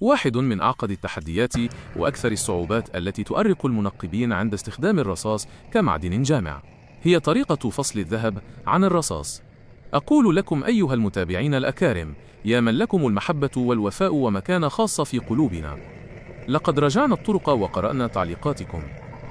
واحد من أعقد التحديات وأكثر الصعوبات التي تؤرق المنقبين عند استخدام الرصاص كمعدن جامع هي طريقة فصل الذهب عن الرصاص أقول لكم أيها المتابعين الأكارم يا من لكم المحبة والوفاء ومكانة خاصة في قلوبنا لقد رجعنا الطرق وقرأنا تعليقاتكم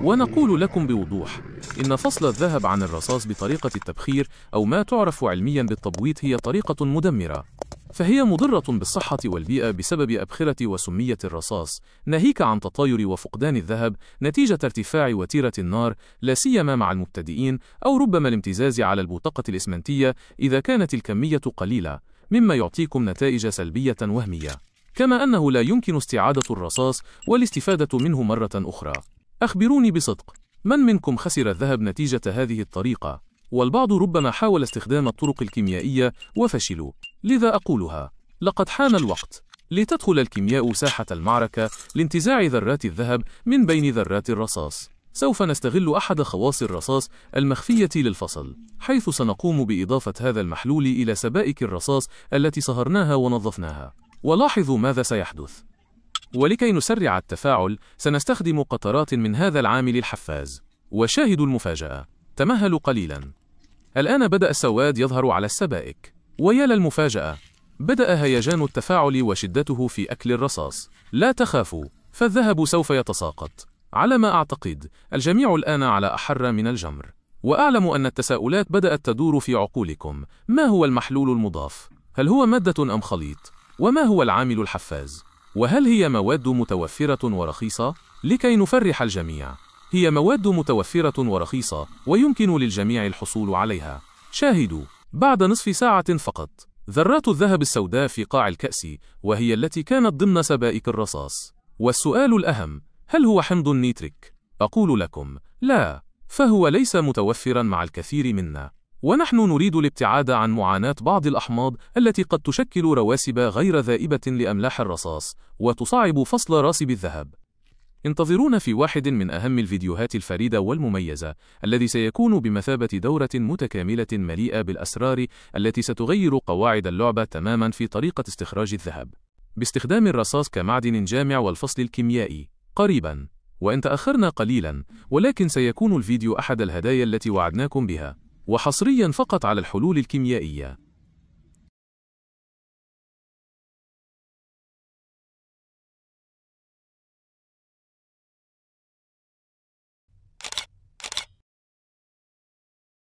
ونقول لكم بوضوح إن فصل الذهب عن الرصاص بطريقة التبخير أو ما تعرف علميا بالتبويط هي طريقة مدمرة فهي مضرة بالصحة والبيئة بسبب أبخرة وسمية الرصاص ناهيك عن تطاير وفقدان الذهب نتيجة ارتفاع وتيرة النار لا سيما مع المبتدئين أو ربما الامتزاز على البطاقة الإسمنتية إذا كانت الكمية قليلة مما يعطيكم نتائج سلبية وهمية كما أنه لا يمكن استعادة الرصاص والاستفادة منه مرة أخرى أخبروني بصدق من منكم خسر الذهب نتيجة هذه الطريقة؟ والبعض ربما حاول استخدام الطرق الكيميائية وفشلوا لذا أقولها لقد حان الوقت لتدخل الكيمياء ساحة المعركة لانتزاع ذرات الذهب من بين ذرات الرصاص سوف نستغل أحد خواص الرصاص المخفية للفصل حيث سنقوم بإضافة هذا المحلول إلى سبائك الرصاص التي صهرناها ونظفناها ولاحظوا ماذا سيحدث ولكي نسرع التفاعل سنستخدم قطرات من هذا العامل الحفاز وشاهدوا المفاجأة تمهلوا قليلا الآن بدأ السواد يظهر على السبائك ويا للمفاجأة بدأ هيجان التفاعل وشدته في أكل الرصاص لا تخافوا فالذهب سوف يتساقط على ما أعتقد الجميع الآن على أحر من الجمر وأعلم أن التساؤلات بدأت تدور في عقولكم ما هو المحلول المضاف؟ هل هو مادة أم خليط؟ وما هو العامل الحفاز؟ وهل هي مواد متوفرة ورخيصة؟ لكي نفرح الجميع هي مواد متوفرة ورخيصة ويمكن للجميع الحصول عليها شاهدوا بعد نصف ساعة فقط ذرات الذهب السوداء في قاع الكأس وهي التي كانت ضمن سبائك الرصاص والسؤال الأهم هل هو حمض نيتريك؟ أقول لكم لا فهو ليس متوفرا مع الكثير منا ونحن نريد الابتعاد عن معاناة بعض الأحماض التي قد تشكل رواسب غير ذائبة لأملاح الرصاص وتصعب فصل راسب الذهب انتظرونا في واحد من أهم الفيديوهات الفريدة والمميزة الذي سيكون بمثابة دورة متكاملة مليئة بالأسرار التي ستغير قواعد اللعبة تماما في طريقة استخراج الذهب باستخدام الرصاص كمعدن جامع والفصل الكيميائي قريبا وإن تأخرنا قليلا ولكن سيكون الفيديو أحد الهدايا التي وعدناكم بها وحصريا فقط على الحلول الكيميائية